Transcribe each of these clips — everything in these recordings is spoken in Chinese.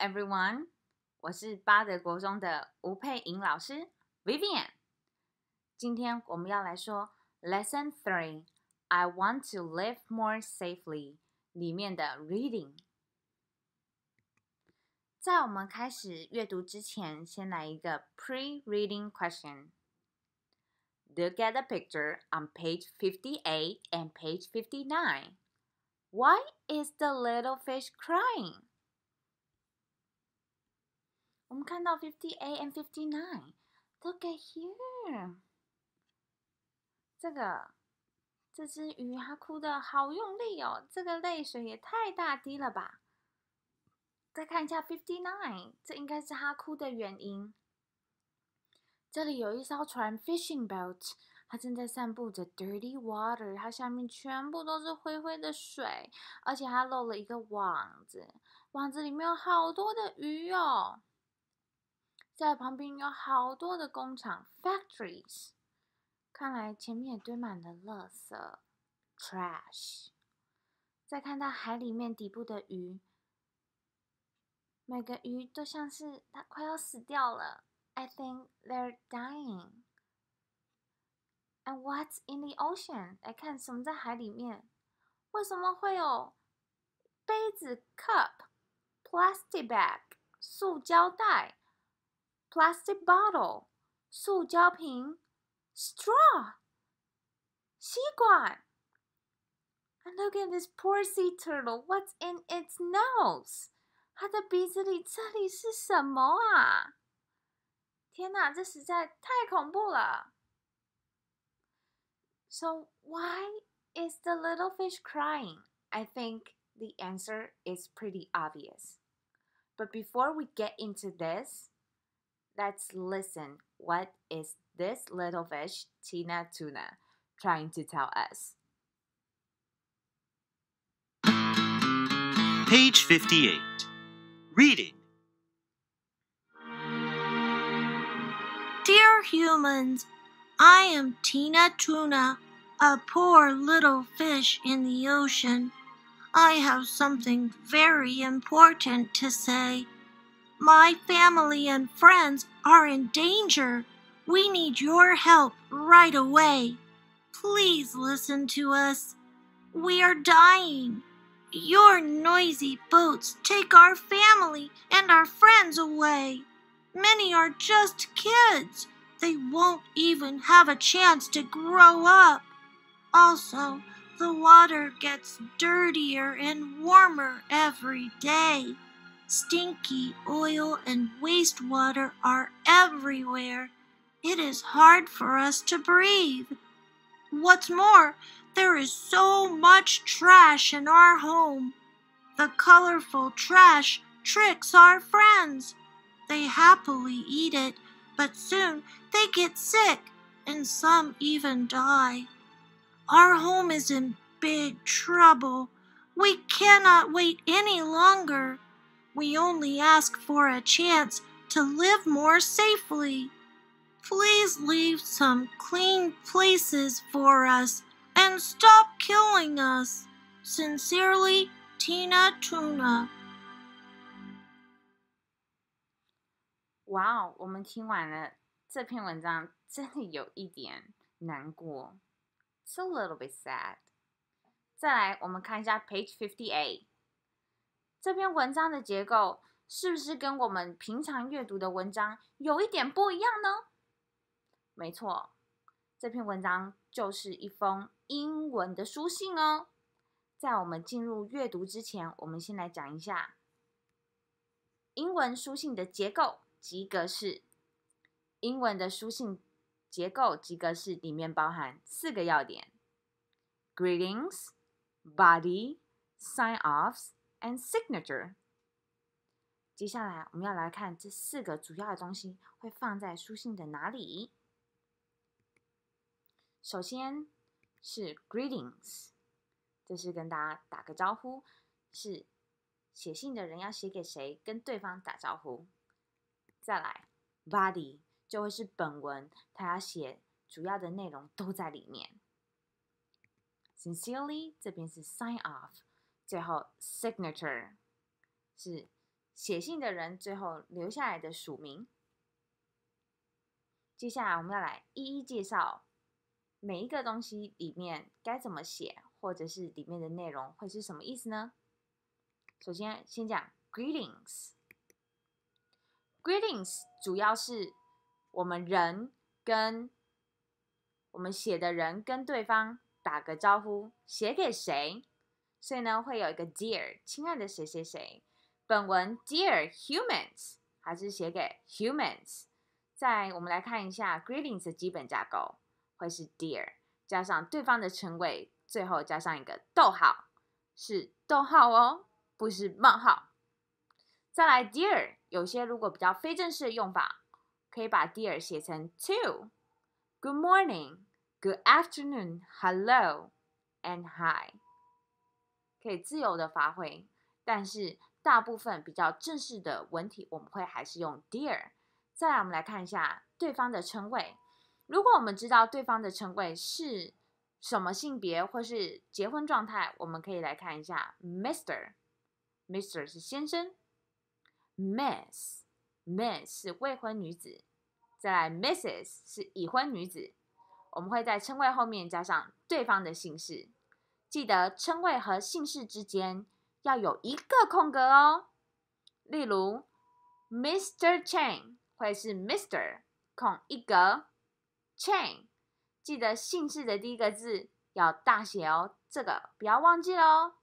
everyone，我是巴德国中的吴佩莹老师 Vivian。今天我们要来说 Lesson Three I want to live more safely 里面的 reading。在我们开始阅读之前，先来一个 pre-reading question。Look at the picture on page 58 and page 59. Why is the little fish crying? 我们看到 fifty eight and fifty nine，look at here，这个这只鱼它哭的好用力哦，这个泪水也太大滴了吧！再看一下 fifty nine，这应该是它哭的原因。这里有一艘船 fishing boat，它正在散布着 dirty water，它下面全部都是灰灰的水，而且它漏了一个网子，网子里面有好多的鱼哦。在旁边有好多的工厂 （factories），看来前面也堆满了垃圾 （trash）。再看到海里面底部的鱼，每个鱼都像是它快要死掉了。I think they're dying. And what's in the ocean？来看什么在海里面？为什么会有杯子 （cup）、plastic bag（ 塑胶袋）？plastic bottle, 塑胶瓶, straw, 吸管. And look at this poor sea turtle. What's in its nose? 它的鼻子里这里是什么啊？天哪，这实在太恐怖了。So why is the little fish crying? I think the answer is pretty obvious. But before we get into this, Let's listen. What is this little fish, Tina Tuna, trying to tell us? Page 58. Reading. Dear humans, I am Tina Tuna, a poor little fish in the ocean. I have something very important to say. My family and friends are in danger. We need your help right away. Please listen to us. We are dying. Your noisy boats take our family and our friends away. Many are just kids. They won't even have a chance to grow up. Also, the water gets dirtier and warmer every day. Stinky oil and wastewater are everywhere. It is hard for us to breathe. What's more, there is so much trash in our home. The colorful trash tricks our friends. They happily eat it, but soon they get sick and some even die. Our home is in big trouble. We cannot wait any longer. We only ask for a chance to live more safely. Please leave some clean places for us and stop killing us. Sincerely, Tina Tuna. Wow, 哇哦，我们听完了这篇文章，真的有一点难过，it's a little bit sad. sad。再来，我们看一下 page fifty eight。这篇文章的结构是不是跟我们平常阅读的文章有一点不一样呢？没错，这篇文章就是一封英文的书信哦。在我们进入阅读之前，我们先来讲一下英文书信的结构及格式。英文的书信结构及格式里面包含四个要点：greetings、body、sign-offs。And signature。接下来我们要来看这四个主要的东西会放在书信的哪里。首先是 Greetings，这是跟大家打个招呼，是写信的人要写给谁，跟对方打招呼。再来 Body 就会是本文，他要写主要的内容都在里面。Sincerely 这边是 sign off。最后，signature 是写信的人最后留下来的署名。接下来，我们要来一一介绍每一个东西里面该怎么写，或者是里面的内容会是什么意思呢？首先，先讲 greetings。greetings 主要是我们人跟我们写的人跟对方打个招呼。写给谁？所以呢，会有一个 dear，亲爱的谁谁谁。本文 dear humans 还是写给 humans。再，我们来看一下 greetings 的基本架构，会是 dear 加上对方的称谓，最后加上一个逗号，是逗号哦，不是冒号。再来 dear，有些如果比较非正式的用法，可以把 dear 写成 to。Good morning，Good afternoon，Hello and Hi。可以自由的发挥，但是大部分比较正式的文体，我们会还是用 Dear。再来，我们来看一下对方的称谓。如果我们知道对方的称谓是什么性别或是结婚状态，我们可以来看一下 Mr. Mr. 是先生，Miss Miss 是未婚女子，再来 Mrs. 是已婚女子。我们会在称谓后面加上对方的姓氏。记得称谓和姓氏之间要有一个空格哦。例如，Mr. Chen 会是 Mr. 空一格，Chen。记得姓氏的第一个字要大写哦，这个不要忘记喽。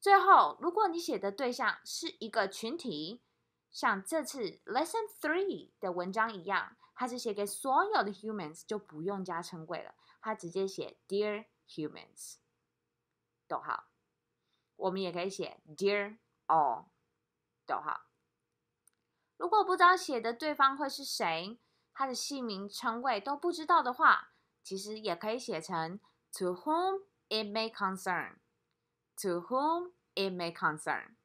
最后，如果你写的对象是一个群体，像这次 Lesson Three 的文章一样，它是写给所有的 Humans，就不用加称谓了，它直接写 Dear Humans。逗号，我们也可以写 Dear all，逗号。如果不知道写的对方会是谁，他的姓名称谓都不知道的话，其实也可以写成 To whom it may concern。To whom it may concern。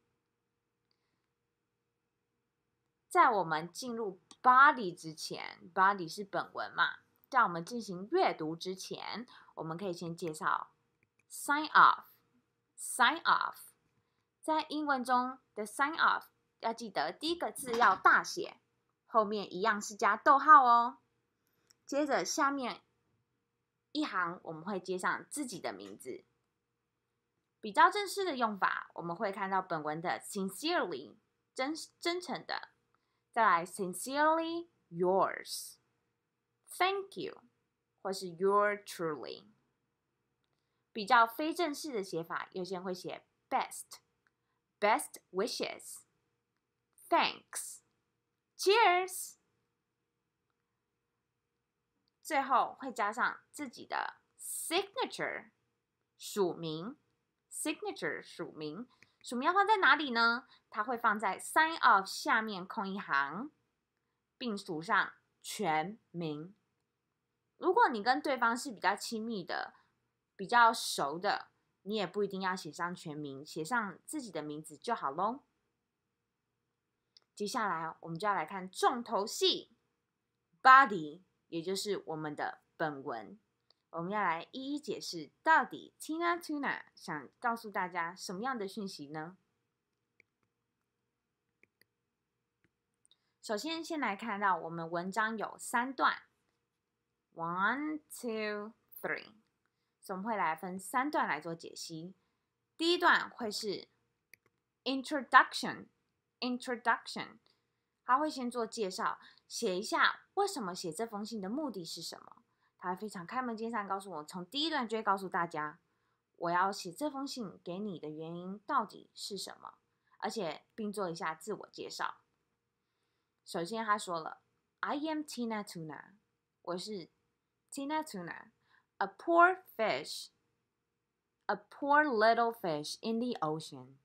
在我们进入 body 之前，body 是本文嘛，在我们进行阅读之前，我们可以先介绍 Sign off。sign off，在英文中的 sign off 要记得第一个字要大写，后面一样是加逗号哦。接着下面一行我们会接上自己的名字，比较正式的用法我们会看到本文的 sincerely 真真诚的，再来 sincerely yours，thank you，或是 your truly。比较非正式的写法，优先会写 best best wishes thanks cheers，最后会加上自己的 signature 署名 signature 署名，署名要放在哪里呢？它会放在 sign off 下面空一行，并署上全名。如果你跟对方是比较亲密的。比较熟的，你也不一定要写上全名，写上自己的名字就好喽。接下来我们就要来看重头戏，body，也就是我们的本文，我们要来一一解释，到底 Tina Tina 想告诉大家什么样的讯息呢？首先，先来看到我们文章有三段，one, two, three。我会来分三段来做解析。第一段会是 introduction introduction，他会先做介绍，写一下为什么写这封信的目的是什么。他非常开门见山告诉我，从第一段就会告诉大家我要写这封信给你的原因到底是什么，而且并做一下自我介绍。首先他说了，I am Tina t u n a 我是 Tina t u n a A poor fish, a poor little fish in the ocean，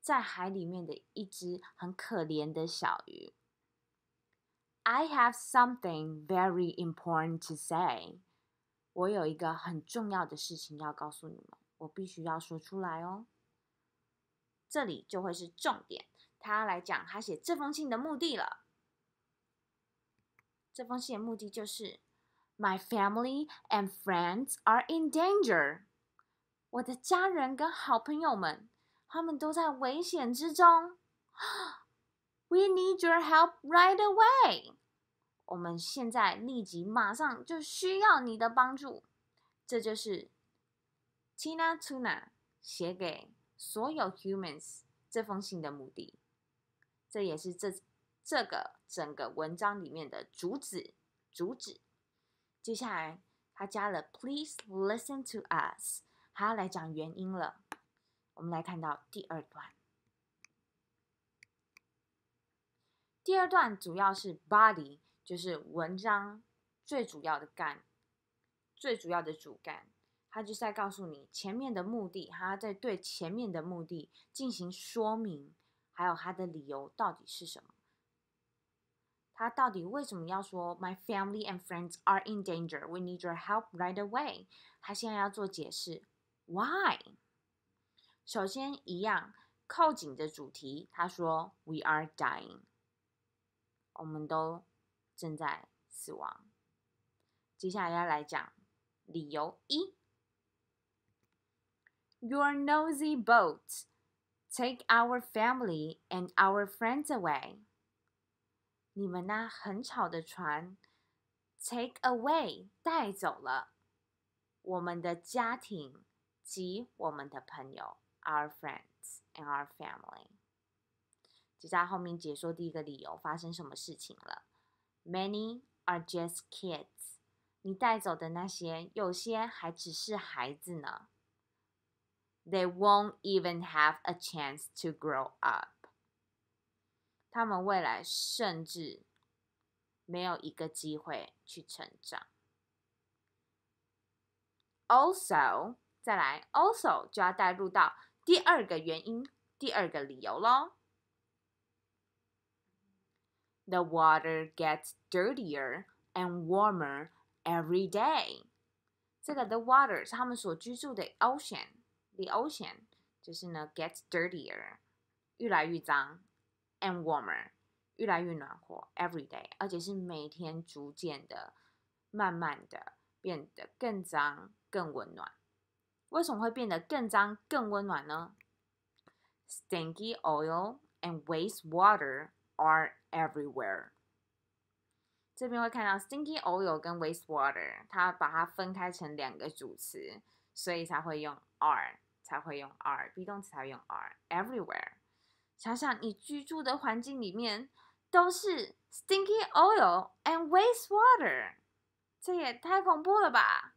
在海里面的一只很可怜的小鱼。I have something very important to say，我有一个很重要的事情要告诉你们，我必须要说出来哦。这里就会是重点，他来讲他写这封信的目的了。这封信的目的就是。My family and friends are in danger。我的家人跟好朋友们，他们都在危险之中。We need your help right away。我们现在立即马上就需要你的帮助。这就是 Tina Tuna 写给所有 humans 这封信的目的。这也是这这个整个文章里面的主旨主旨。接下来，他加了 “please listen to us”，他来讲原因了。我们来看到第二段。第二段主要是 body，就是文章最主要的干，最主要的主干。他就是在告诉你前面的目的，他在对前面的目的进行说明，还有他的理由到底是什么。他到底为什么要说 My family and friends are in danger. We need your help right away. 他现在要做解释，Why？首先一样扣紧着主题，他说 We are dying. 我们都正在死亡。接下来要来讲理由一，Your nosy boats take our family and our friends away. 你们那很吵的船，take away 带走了我们的家庭及我们的朋友，our friends and our family。就在后面解说第一个理由发生什么事情了。Many are just kids，你带走的那些，有些还只是孩子呢。They won't even have a chance to grow up。他们未来甚至没有一个机会去成长。Also，再来，Also 就要带入到第二个原因，第二个理由喽。The water gets dirtier and warmer every day。这个 The water 是他们所居住的 ocean，the ocean 就是呢，gets dirtier，越来越脏。And warmer，越来越暖和，every day，而且是每天逐渐的、慢慢的变得更脏、更温暖。为什么会变得更脏、更温暖呢？Stinky oil and waste water are everywhere。这边会看到 stinky oil 跟 waste water，它把它分开成两个主词，所以才会用 are，才会用 are，be 动词才会用 are，everywhere。想想你居住的环境里面都是 stinky oil and wastewater，这也太恐怖了吧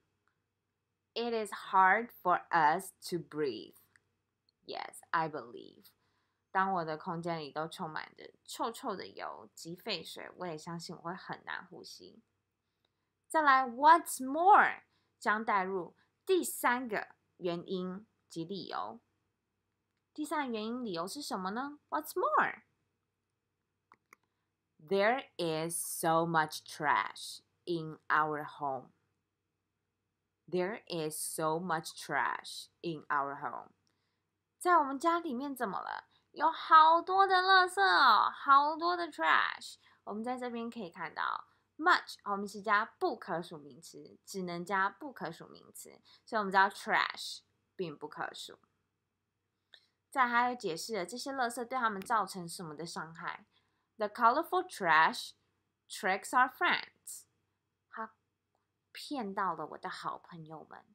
！It is hard for us to breathe. Yes, I believe. 当我的空间里都充满着臭臭的油及废水，我也相信我会很难呼吸。再来，What's more，将带入第三个原因及理由。第三个原因理由是什么呢？What's more, there is so much trash in our home. There is so much trash in our home. 在我们家里面怎么了？有好多的垃圾哦，好多的 trash。我们在这边可以看到，much 我们是加不可数名词，只能加不可数名词，所以我们知道 trash 并不可数。再还有解释了这些垃圾对他们造成什么的伤害。The colorful trash tricks our friends，它骗到了我的好朋友们。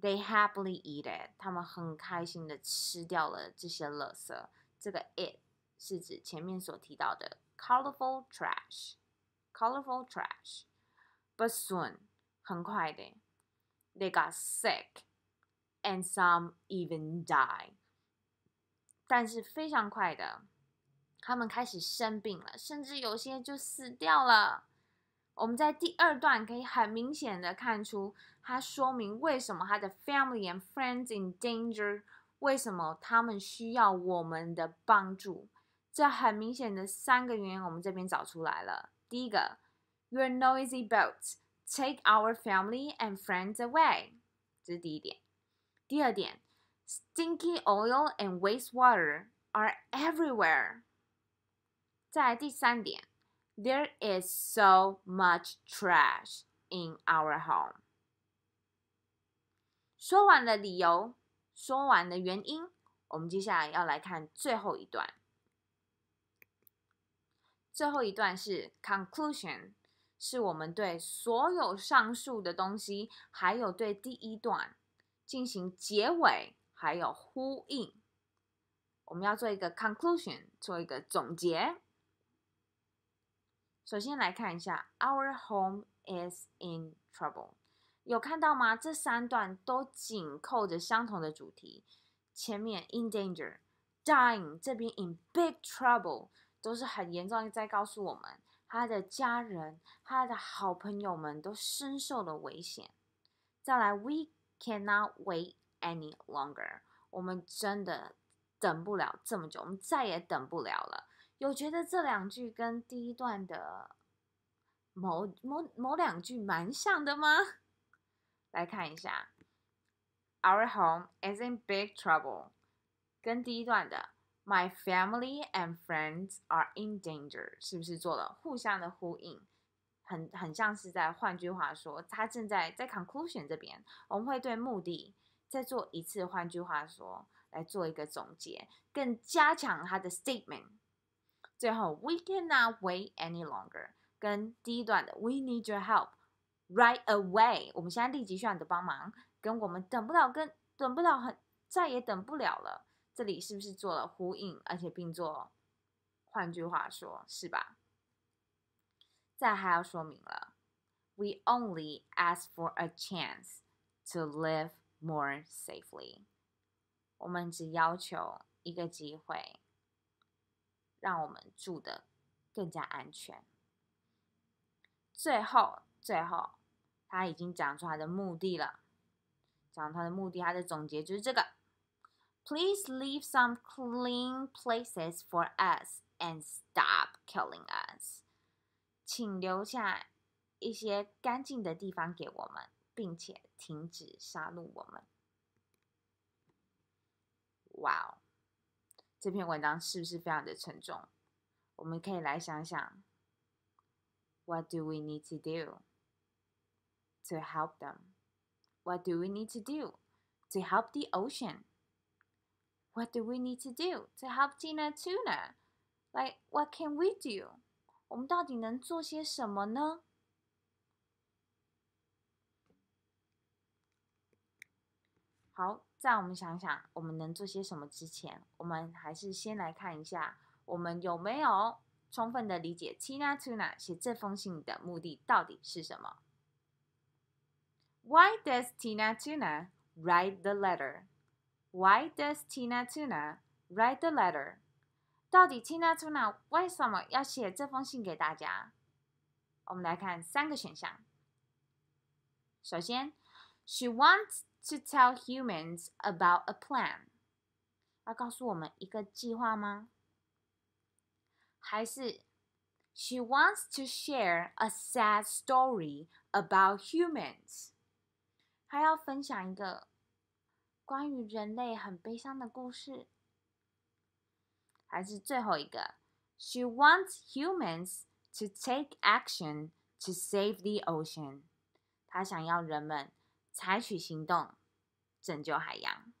They happily eat it，他们很开心的吃掉了这些垃圾。这个 it 是指前面所提到的 colorful trash，colorful trash。But soon，很快的，they got sick，and some even die。但是非常快的，他们开始生病了，甚至有些就死掉了。我们在第二段可以很明显的看出，它说明为什么他的 family and friends in danger，为什么他们需要我们的帮助。这很明显的三个原因，我们这边找出来了。第一个，your noisy boats take our family and friends away，这是第一点。第二点。Stinky oil and wastewater are everywhere. 在第三点，There is so much trash in our home. 说完了理由，说完了原因，我们接下来要来看最后一段。最后一段是 conclusion，是我们对所有上述的东西，还有对第一段进行结尾。还有呼应，我们要做一个 conclusion，做一个总结。首先来看一下，Our home is in trouble，有看到吗？这三段都紧扣着相同的主题。前面 in danger，dying，这边 in big trouble，都是很严重，在告诉我们他的家人、他的好朋友们都深受了危险。再来，We cannot wait。Any longer，我们真的等不了这么久，我们再也等不了了。有觉得这两句跟第一段的某某某两句蛮像的吗？来看一下，Our home is in big trouble，跟第一段的 My family and friends are in danger 是不是做了互相的呼应？很很像是在，换句话说，他正在在 Conclusion 这边，我们会对目的。再做一次，换句话说，来做一个总结，更加强他的 statement。最后，we cannot wait any longer，跟第一段的 we need your help right away，我们现在立即需要你的帮忙，跟我们等不了，跟等不了，再也等不了了。这里是不是做了呼应？而且并做，换句话说，是吧？再还要说明了，we only ask for a chance to live。More safely，我们只要求一个机会，让我们住的更加安全。最后，最后，他已经讲出他的目的了，讲他的目的，他的总结就是这个：Please leave some clean places for us and stop killing us。请留下一些干净的地方给我们，并且。停止杀戮我们！哇哦，这篇文章是不是非常的沉重？我们可以来想想：What do we need to do to help them？What do we need to do to help the ocean？What do we need to do to help Tina tuna？Like，what can we do？我们到底能做些什么呢？好，在我们想想我们能做些什么之前，我们还是先来看一下，我们有没有充分的理解 Tina t u n a 写这封信的目的到底是什么？Why does Tina t u n a write the letter？Why does Tina t u n a write the letter？到底 Tina t u n a 为什么要写这封信给大家？我们来看三个选项。首先，She wants to tell humans about a plan？要告诉我们一个计划吗？还是 She wants to share a sad story about she wants humans to take action to save the ocean。她想要人们采取行动，拯救海洋。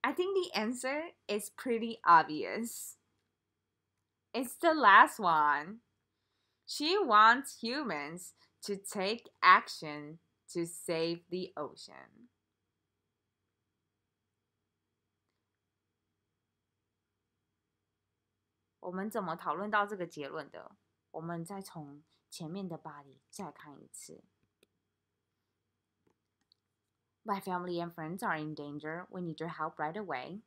I think the answer is pretty obvious. It's the last one. She wants humans to take action to save the ocean. My family and friends are in danger. We need your help right away.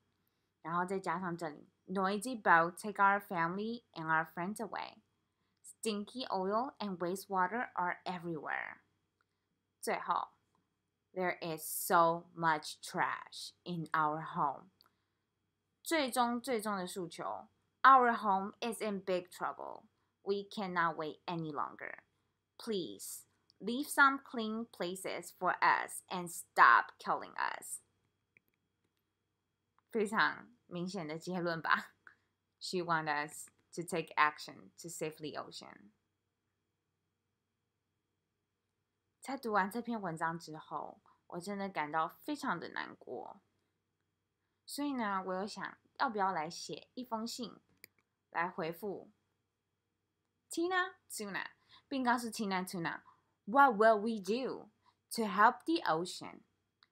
然后再加上这里，noisy boat take our family and our friends away. Stinky oil and wastewater are everywhere. 最后，there is so much trash in our home. 最终最终的诉求，our home is in big trouble. We cannot wait any longer. Please Leave some clean places for us and stop killing us。非常明显的结论吧。She wants us to take action to save the ocean。在读完这篇文章之后，我真的感到非常的难过。所以呢，我有想要不要来写一封信来回复 Tina Tuna，并告诉 Tina Tuna What will we do to help the ocean？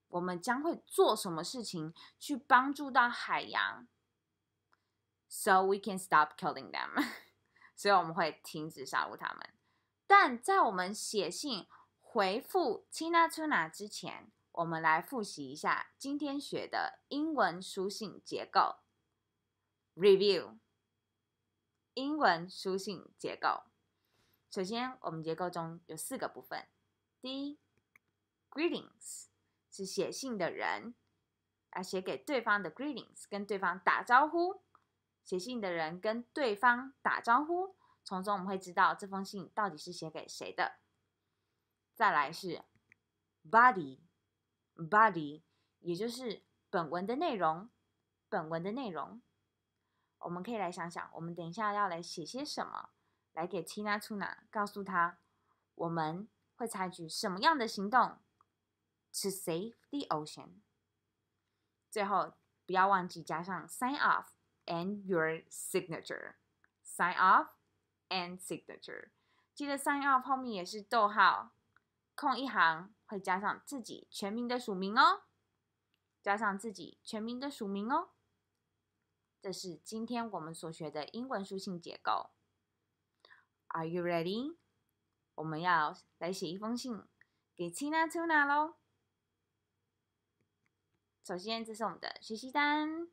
我们将会做什么事情去帮助到海洋？So we can stop killing them。所以我们会停止杀戮他们。但在我们写信回复 t i n a t u n n 之前，我们来复习一下今天学的英文书信结构。Review 英文书信结构。首先，我们结构中有四个部分。第一，Greetings 是写信的人来写给对方的 Greetings，跟对方打招呼。写信的人跟对方打招呼，从中我们会知道这封信到底是写给谁的。再来是 Body，Body 也就是本文的内容。本文的内容，我们可以来想想，我们等一下要来写些什么。来给 Tina 出纳，告诉他我们会采取什么样的行动，to save the ocean。最后不要忘记加上 sign off and your signature。sign off and signature。记得 sign off 后面也是逗号，空一行会加上自己全名的署名哦，加上自己全名的署名哦。这是今天我们所学的英文书信结构。Are you ready？我们要来写一封信给 Tina t u n a 喽。首先，这是我们的学习单。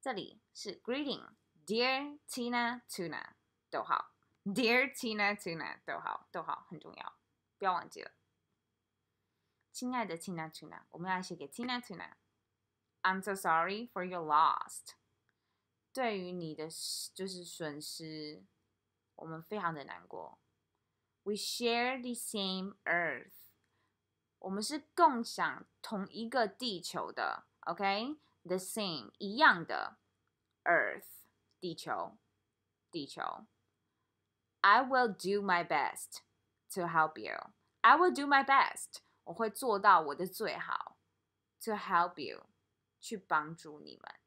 这里是 Greeting，Dear Tina t u n a 逗号，Dear Tina t u n a 逗号，逗号很重要，不要忘记了。亲爱的 Tina t u n a 我们要写给 Tina t u n a I'm so sorry for your loss. 对于你的就是损失，我们非常的难过。We share the same earth，我们是共享同一个地球的，OK？The same 一样的 earth 地球地球。I will do my best to help you. I will do my best. 我会做到我的最好 to help you，去帮助你们。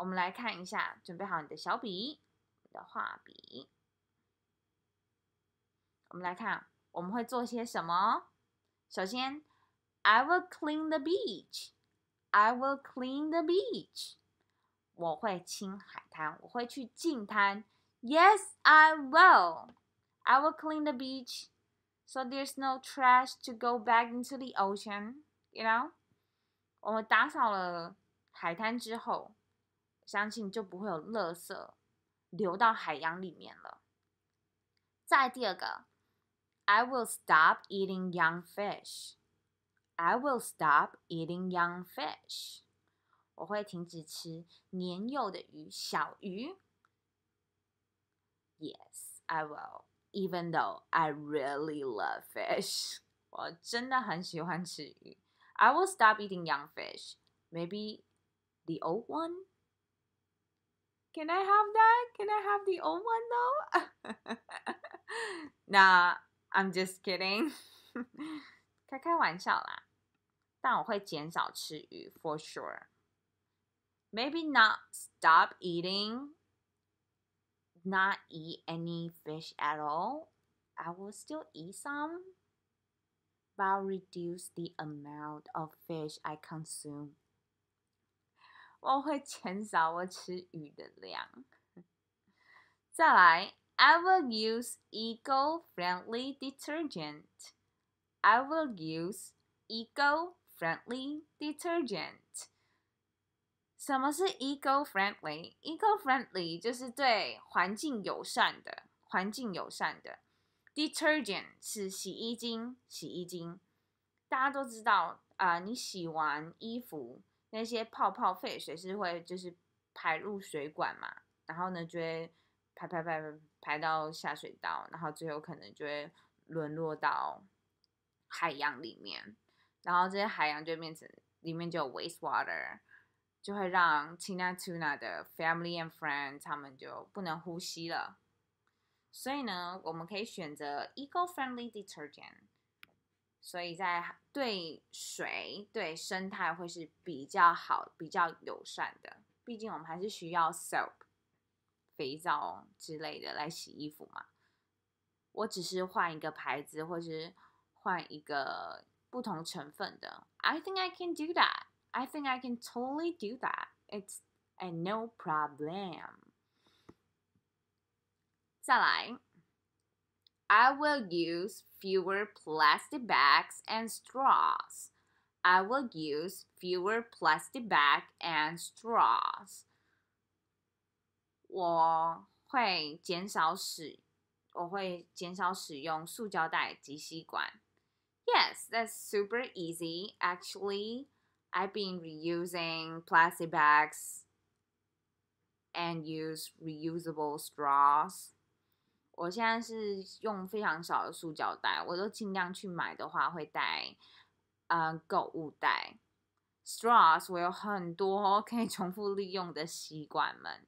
我们来看一下，准备好你的小笔、你的画笔。我们来看，我们会做些什么？首先，I will clean the beach. I will clean the beach. 我会清海滩，我会去净滩。Yes, I will. I will clean the beach. So there's no trash to go back into the ocean, you know. 我们打扫了海滩之后。相信就不会有垃圾流到海洋里面了。再第二个，I will stop eating young fish. I will stop eating young fish. 我会停止吃年幼的鱼小鱼。Yes, I will. Even though I really love fish. 我真的很喜欢吃鱼。I will stop eating young fish. Maybe the old one. Can I have that? Can I have the old one though? nah, I'm just kidding. for sure. Maybe not stop eating, not eat any fish at all. I will still eat some, but I'll reduce the amount of fish I consume. 我会减少我吃鱼的量。再来，I will use eco-friendly detergent. I will use eco-friendly detergent. 什么是 eco-friendly？eco-friendly 就是对环境友善的，环境友善的 detergent 是洗衣精，洗衣精。大家都知道啊，你洗完衣服。那些泡泡废水是会就是排入水管嘛，然后呢就会排排排排到下水道，然后最后可能就会沦落到海洋里面，然后这些海洋就变成里面就有 wastewater，就会让 Tina tuna 的 family and friends 他们就不能呼吸了。所以呢，我们可以选择 eco-friendly detergent。所以在对水、对生态会是比较好、比较友善的。毕竟我们还是需要 soap、肥皂之类的来洗衣服嘛。我只是换一个牌子，或是换一个不同成分的。I think I can do that. I think I can totally do that. It's a n o problem. 再来，I will use. fewer plastic bags and straws. I will use fewer plastic bags and straws. 我会减少使我会减少使用塑胶袋及吸管。Yes, that's super easy. Actually, I've been reusing plastic bags and use reusable straws. 我现在是用非常少的塑胶袋，我都尽量去买的话会带，呃，购物袋，straws 我有很多可以重复利用的吸管们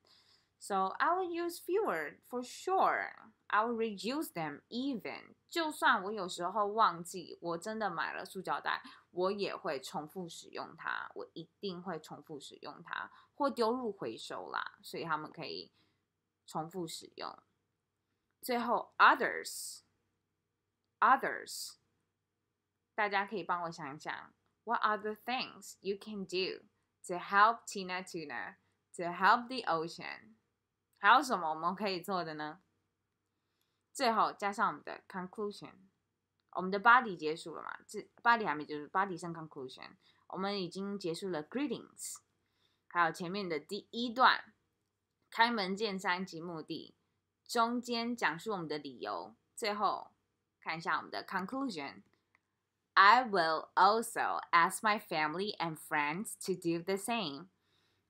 ，so I will use fewer for sure. I will reduce them even，就算我有时候忘记我真的买了塑胶袋，我也会重复使用它，我一定会重复使用它，或丢入回收啦，所以他们可以重复使用。最后，others，others，大家可以帮我想想，What other things you can do to help Tina tuna to help the ocean？还有什么我们可以做的呢？最后加上我们的 conclusion，我们的 body 结束了嘛？这 body 还没结束，body 上 conclusion，我们已经结束了 greetings，还有前面的第一段，开门见山及目的。中间讲述我们的理由，最后看一下我们的 conclusion。I will also ask my family and friends to do the same。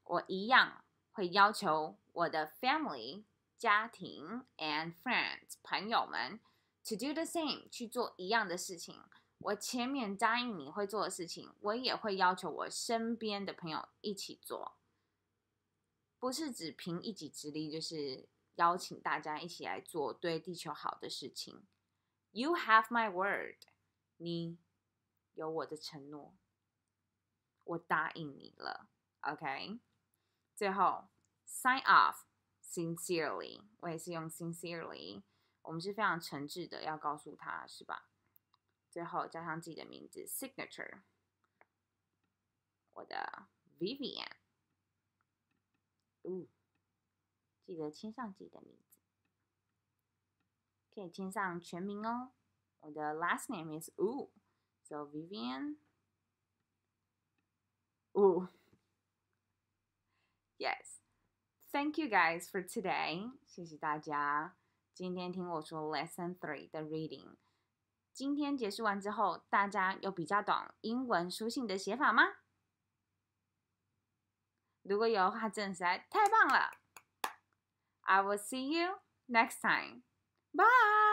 我一样会要求我的 family 家庭 and friends 朋友们 to do the same 去做一样的事情。我前面答应你会做的事情，我也会要求我身边的朋友一起做，不是只凭一己之力，就是。邀请大家一起来做对地球好的事情。You have my word，你有我的承诺，我答应你了。OK，最后 sign off sincerely，我也是用 sincerely，我们是非常诚挚的要告诉他是吧？最后加上自己的名字 signature，我的 Vivian。记得签上自己的名字，可以签上全名哦。我的 last name is Wu。So Vivian Wu。Yes。Thank you guys for today。谢谢大家今天听我说 lesson three 的 reading。今天结束完之后，大家有比较懂英文书信的写法吗？如果有的话，真是太棒了。I will see you next time. Bye.